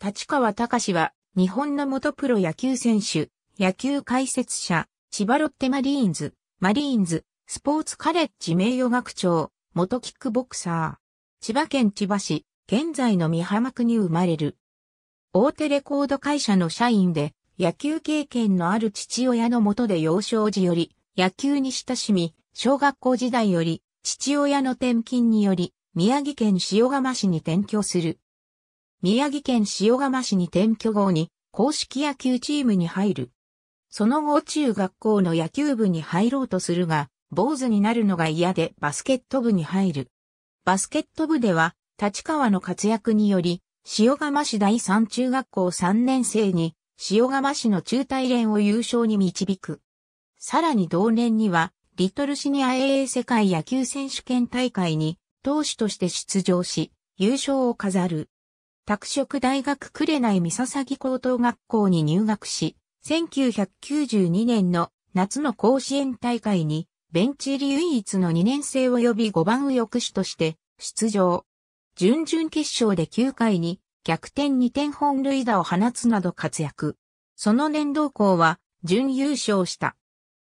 立川隆は、日本の元プロ野球選手、野球解説者、千葉ロッテマリーンズ、マリーンズ、スポーツカレッジ名誉学長、元キックボクサー。千葉県千葉市、現在の三浜区に生まれる。大手レコード会社の社員で、野球経験のある父親のもとで幼少時より、野球に親しみ、小学校時代より、父親の転勤により、宮城県塩釜市に転居する。宮城県塩釜市に転居後に公式野球チームに入る。その後中学校の野球部に入ろうとするが、坊主になるのが嫌でバスケット部に入る。バスケット部では、立川の活躍により、塩釜市第三中学校3年生に、塩釜市の中大連を優勝に導く。さらに同年には、リトルシニア AA 世界野球選手権大会に、投手として出場し、優勝を飾る。拓殖大学紅美笹木高等学校に入学し、1992年の夏の甲子園大会に、ベンチ入り唯一の2年生及び5番右翼手として出場。準々決勝で9回に逆転2点本塁打を放つなど活躍。その年度校は準優勝した。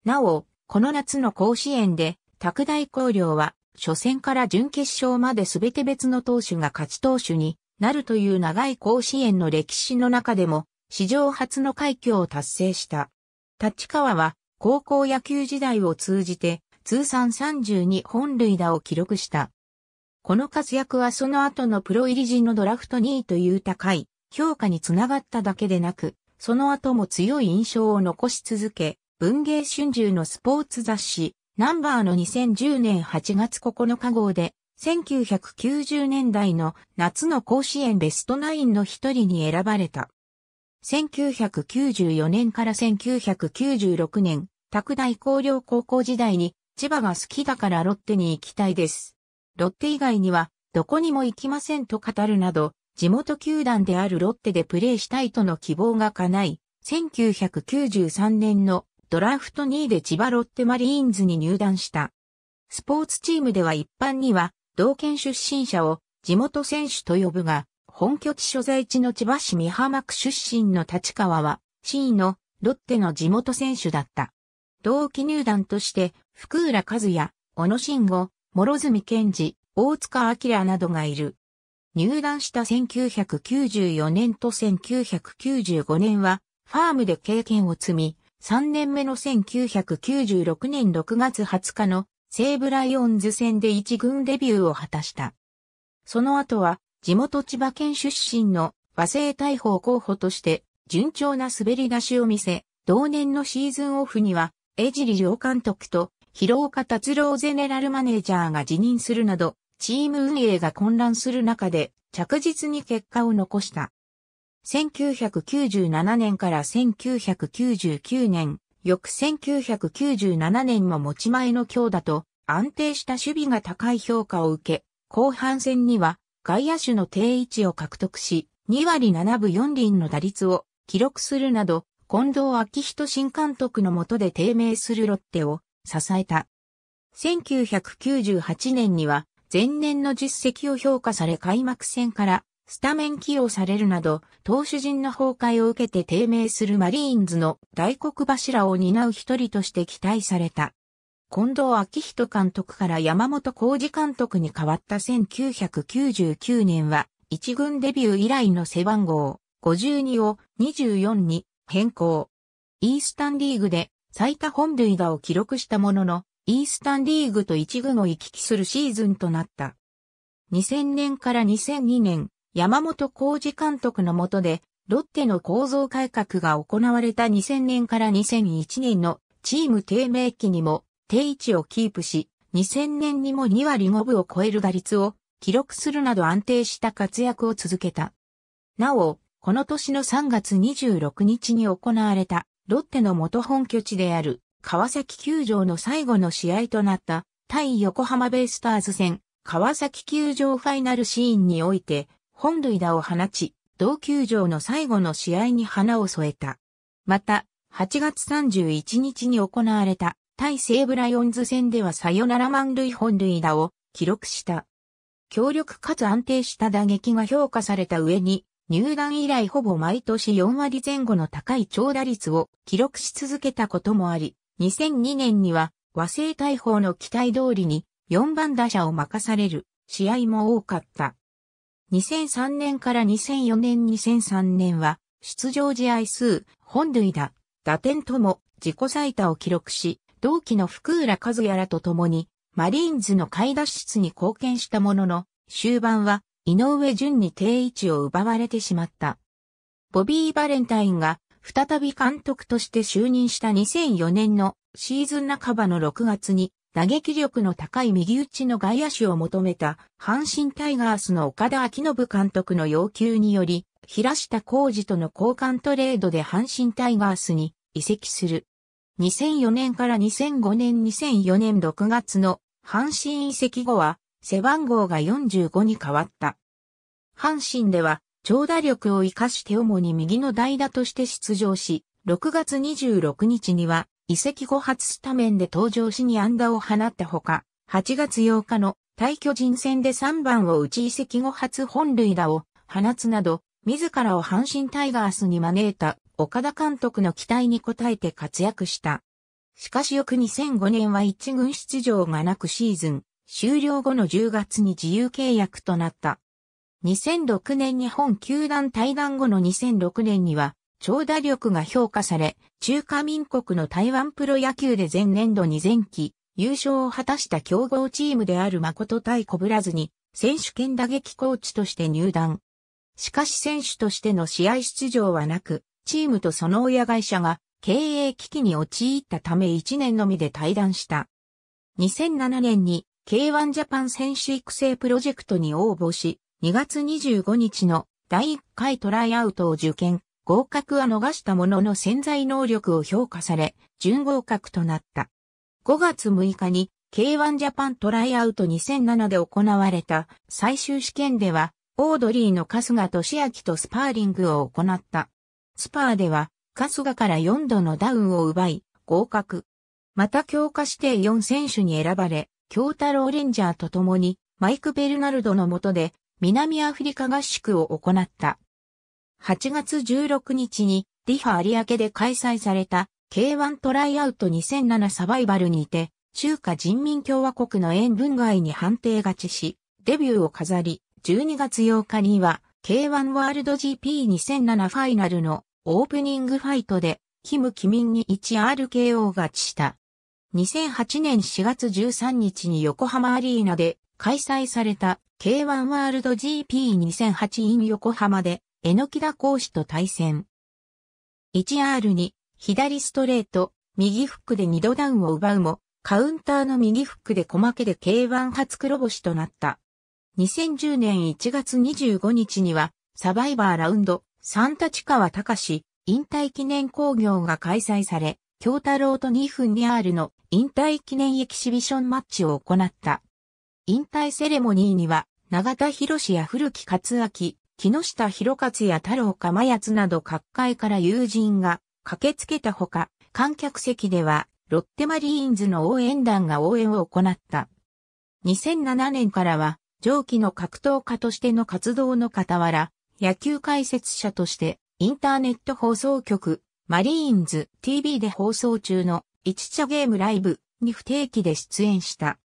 なお、この夏の甲子園で、拓大高陵は初戦から準決勝まで全て別の投手が勝ち投手になるという長い甲子園の歴史の中でも、史上初の快挙を達成した。立川は、高校野球時代を通じて、通算32本塁打を記録した。この活躍はその後のプロ入り陣のドラフト2位という高い評価につながっただけでなく、その後も強い印象を残し続け、文芸春秋のスポーツ雑誌、ナンバーの2010年8月9日号で1990年代の夏の甲子園ベストナインの一人に選ばれた。1994年から1996年、拓大工業高校時代に千葉が好きだからロッテに行きたいです。ロッテ以外にはどこにも行きませんと語るなど、地元球団であるロッテでプレーしたいとの希望が叶い、1993年のドラフト2位で千葉ロッテマリーンズに入団した。スポーツチームでは一般には同県出身者を地元選手と呼ぶが、本拠地所在地の千葉市美浜区出身の立川は、市位のロッテの地元選手だった。同期入団として、福浦和也、小野慎吾、諸角健治、大塚明などがいる。入団した1994年と1995年は、ファームで経験を積み、3年目の1996年6月20日の西武ライオンズ戦で一軍デビューを果たした。その後は、地元千葉県出身の和製大砲候補として、順調な滑り出しを見せ、同年のシーズンオフには、江尻両監督と、広岡達郎ゼネラルマネージャーが辞任するなど、チーム運営が混乱する中で、着実に結果を残した。1997年から1999年、翌1997年も持ち前の強打と安定した守備が高い評価を受け、後半戦には外野手の定位置を獲得し、2割7分4輪の打率を記録するなど、近藤昭人新監督の下で低迷するロッテを支えた。1998年には前年の実績を評価され開幕戦からスタメン起用されるなど、投手陣の崩壊を受けて低迷するマリーンズの大黒柱を担う一人として期待された。近藤昭人監督から山本浩二監督に変わった1999年は、一軍デビュー以来の背番号52を24に変更。イースタンリーグで最多本塁打を記録したものの、イースタンリーグと一軍を行き来するシーズンとなった。2000年から2002年、山本浩二監督の下で、ロッテの構造改革が行われた2000年から2001年のチーム低迷期にも定位置をキープし、2000年にも2割5分を超える打率を記録するなど安定した活躍を続けた。なお、この年の3月26日に行われたロッテの元本拠地である川崎球場の最後の試合となった対横浜ベイスターズ戦川崎球場ファイナルシーンにおいて本塁打を放ち、同球場の最後の試合に花を添えた。また、8月31日に行われた対西武ライオンズ戦ではサヨナラ満塁本塁打を記録した。強力かつ安定した打撃が評価された上に、入団以来ほぼ毎年4割前後の高い長打率を記録し続けたこともあり、2002年には和製大砲の期待通りに4番打者を任される試合も多かった。2003年から2004年2003年は、出場試合数、本塁打、打点とも自己最多を記録し、同期の福浦和也らと共に、マリーンズの買い脱室に貢献したものの、終盤は、井上淳に定位置を奪われてしまった。ボビー・バレンタインが、再び監督として就任した2004年のシーズン半ばの6月に、打撃力の高い右打ちの外野手を求めた阪神タイガースの岡田昭信監督の要求により、平下浩二との交換トレードで阪神タイガースに移籍する。2004年から2005年2004年6月の阪神移籍後は背番号が45に変わった。阪神では長打力を活かして主に右の代打として出場し、6月26日には移籍後初スタメンで登場しに安打を放ったほか、8月8日の対巨人戦で3番を打ち移籍後初本塁打を放つなど、自らを阪神タイガースに招いた岡田監督の期待に応えて活躍した。しかし翌2005年は一軍出場がなくシーズン終了後の10月に自由契約となった。2006年日本球団退団後の2006年には長打力が評価され、中華民国の台湾プロ野球で前年度に前期、優勝を果たした強豪チームである誠対小ぶらずに、選手権打撃コーチとして入団。しかし選手としての試合出場はなく、チームとその親会社が経営危機に陥ったため1年のみで退団した。2007年に K1 ジャパン選手育成プロジェクトに応募し、2月25日の第1回トライアウトを受験。合格は逃したものの潜在能力を評価され、準合格となった。5月6日に K1 ジャパントライアウト2007で行われた最終試験では、オードリーの春日俊明とスパーリングを行った。スパーでは、春日から4度のダウンを奪い、合格。また強化指定4選手に選ばれ、京太郎レンジャーと共に、マイク・ベルナルドの下で、南アフリカ合宿を行った。8月16日にリハ有明で開催された K1 トライアウト2007サバイバルにて中華人民共和国の塩分外に判定勝ちしデビューを飾り12月8日には K1 ワールド GP2007 ファイナルのオープニングファイトでキム・キミンに 1RKO 勝ちした。2008年4月13日に横浜アリーナで開催された K1 ワールド GP2008 in 横浜で榎田講師と対戦。1 r に、左ストレート、右フックで2度ダウンを奪うも、カウンターの右フックで小負けで K1 初黒星となった。2010年1月25日には、サバイバーラウンド、三立川隆引退記念工業が開催され、京太郎と2分 2R の引退記念エキシビションマッチを行った。引退セレモニーには、長田博士や古木勝明、木下博勝や太郎か真つなど各界から友人が駆けつけたほか、観客席ではロッテマリーンズの応援団が応援を行った。2007年からは上記の格闘家としての活動の傍ら、野球解説者としてインターネット放送局、マリーンズ TV で放送中の1茶ゲームライブに不定期で出演した。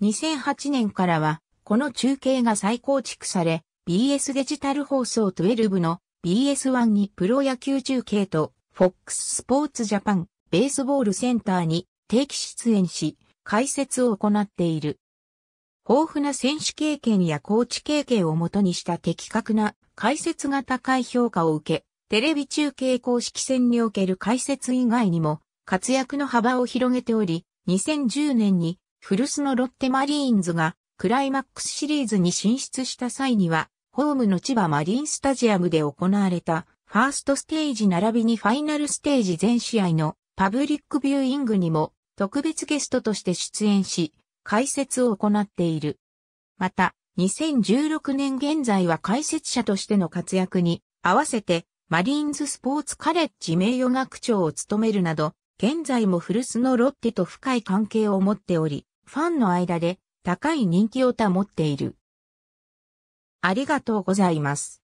2008年からはこの中継が再構築され、BS デジタル放送12の BS1 にプロ野球中継と FOX スポーツジャパンベースボールセンターに定期出演し解説を行っている。豊富な選手経験やコーチ経験をもとにした的確な解説が高い評価を受け、テレビ中継公式戦における解説以外にも活躍の幅を広げており、2010年に古巣のロッテマリーンズがクライマックスシリーズに進出した際には、ホームの千葉マリンスタジアムで行われた、ファーストステージ並びにファイナルステージ全試合のパブリックビューイングにも特別ゲストとして出演し、解説を行っている。また、2016年現在は解説者としての活躍に合わせて、マリーンズスポーツカレッジ名誉学長を務めるなど、現在も古巣のロッテと深い関係を持っており、ファンの間で高い人気を保っている。ありがとうございます。